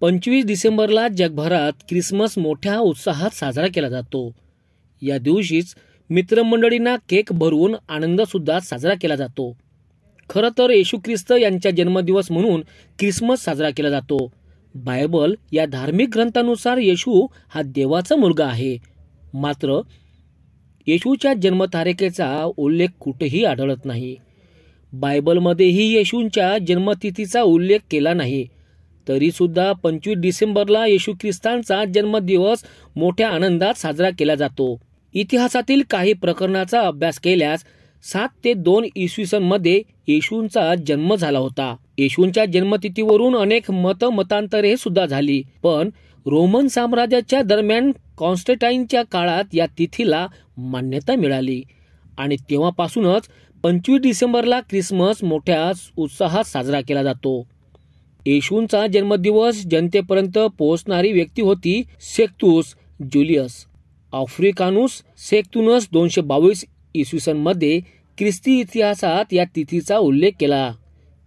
पंचवीस डिसेंबरला जगभरात क्रिसमस मोठ्या उत्साहात साजरा केला जातो या दिवशीच मित्रमंडळींना केक भरून आनंदसुद्धा साजरा केला जातो खरं तर येशू ख्रिस्त यांचा जन्मदिवस म्हणून क्रिसमस साजरा केला जातो बायबल या धार्मिक ग्रंथानुसार येशू हा देवाचा मुलगा आहे मात्र येशूच्या जन्मतारखेचा उल्लेख कुठेही आढळत नाही बायबलमध्येही येशूंच्या जन्मतिथीचा उल्लेख केला नाही तरी सुद्धा पंचवीस डिसेंबरला येशू ख्रिस्तांचा जन्मदिवस मोठ्या आनंदात साजरा केला जातो इतिहासातील काही प्रकरणाचा अभ्यास केल्यास सात ते दोन इसवी सन मध्ये येशूंचा जन्म झाला होता येशूंच्या जन्मतिथीवरून अनेक मत मतांतरे सुद्धा झाली पण रोमन साम्राज्याच्या दरम्यान कॉन्स्टेटाईनच्या काळात या तिथीला मान्यता मिळाली आणि तेव्हापासूनच पंचवीस डिसेंबरला क्रिसमस मोठ्या उत्साहात साजरा केला जातो येशूंचा जन्मदिवस जनतेपर्यंत पोहोचणारी व्यक्ती होती सेक्तुस ज्युलियस आफ्रिकानुस सेक्तुनस दोनशे बावीस इसवी सन मध्ये ख्रिस्ती इतिहासात या तिथीचा उल्लेख केला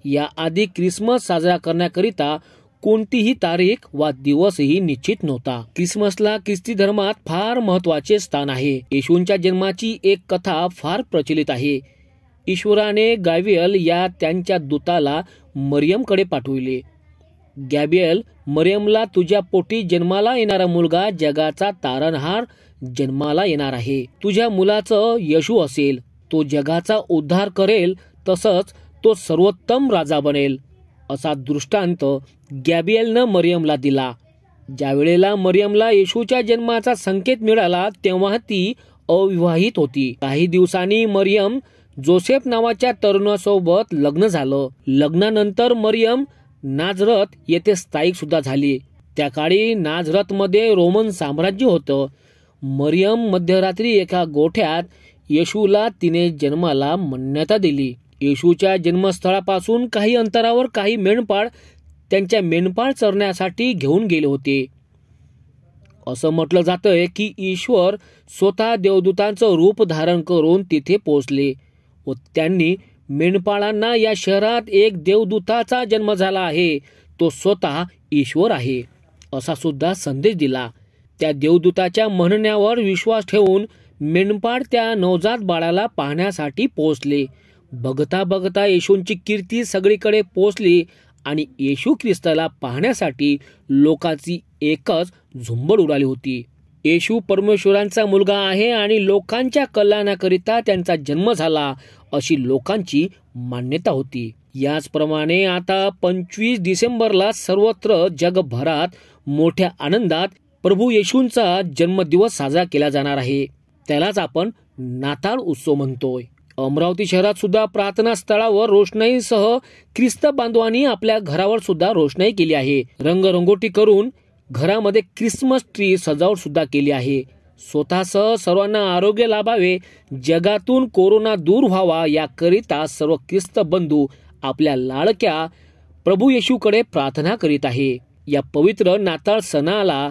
याआधी क्रिसमस साजरा करण्याकरिता कोणतीही तारीख वा दिवसही निश्चित नव्हता क्रिसमसला ख्रिस्ती धर्मात फार महत्वाचे स्थान आहे येशूंच्या जन्माची एक कथा फार प्रचलित आहे ईश्वराने गॅबियल या त्यांच्या दूताला मरियमकडे पाठविले गॅबियल मरियमला तुझ्या पोटी जन्माला येणारा मुलगा जगाचा तारणहार जन्माला येणार आहे तुझ्या मुलाचं यशू असेल तो जगाचा उद्धार करेल तसंच तो सर्वोत्तम राजा बनेल असा दृष्टांत गॅबियलनं मरियमला दिला ज्यावेळेला मरियमला येशूच्या जन्माचा संकेत मिळाला तेव्हा ती अविवाहित होती काही दिवसांनी मरियम जोसेफ नावाच्या तरुणासोबत लग्न झालं लग्नानंतर मरियम नाजरत येथे स्थायिक सुद्धा झाली त्या काळी मध्ये रोमन साम्राज्य होतं मरियम मध्यरात्री एका गोठ्यात येशूला तिने जन्माला मान्यता दिली येशूच्या जन्मस्थळापासून काही अंतरावर काही मेंढपाळ त्यांच्या मेंढपाळ चरण्यासाठी घेऊन गेले होते असं म्हटलं जातंय की ईश्वर स्वतः देवदूतांचं रूप धारण करून तिथे पोचले व त्यांनी मेंढपाळांना या शहरात एक देवदूताचा जन्म झाला आहे तो स्वतः ईश्वर आहे असा सुद्धा संदेश दिला त्या देवदूताच्या म्हणण्यावर विश्वास ठेवून मेंढपाळ त्या नवजात बाळाला पाहण्यासाठी पोहोचले बघता बघता येशूंची कीर्ती सगळीकडे पोचली आणि येशू ख्रिस्ताला पाहण्यासाठी लोकांची एकच झुंबड उडाली होती येशू परमेश्वरांचा मुलगा आहे आणि लोकांच्या कल्याणाकरिता त्यांचा जन्म झाला अशी लोकांची मान्यता होती याचप्रमाणे आता पंचवीस डिसेंबरला सर्वत्र जगभरात मोठ्या आनंदात प्रभू येशूंचा जन्मदिवस साजरा केला जाणार आहे त्यालाच आपण नाताळ उत्सव म्हणतोय अमरावती शहरात सुद्धा प्रार्थना स्थळावर रोषणाईसह ख्रिस्त बांधवांनी आपल्या घरावर सुद्धा रोषणाई केली आहे रंगरंगोटी करून घरामध्ये क्रिसमस ट्री सजावट सुद्धा केली आहे सह सर्वांना आरोग्य लाभावे जगातून कोरोना दूर व्हावा याकरिता सर्व ख्रिस्त बंधू आपल्या लाडक्या प्रभू येशूकडे प्रार्थना करीत आहे या पवित्र नाताळ सणाला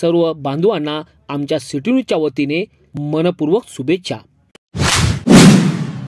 सर्व बांधवांना आमच्या सिटीच्या वतीने मनपूर्वक शुभेच्छा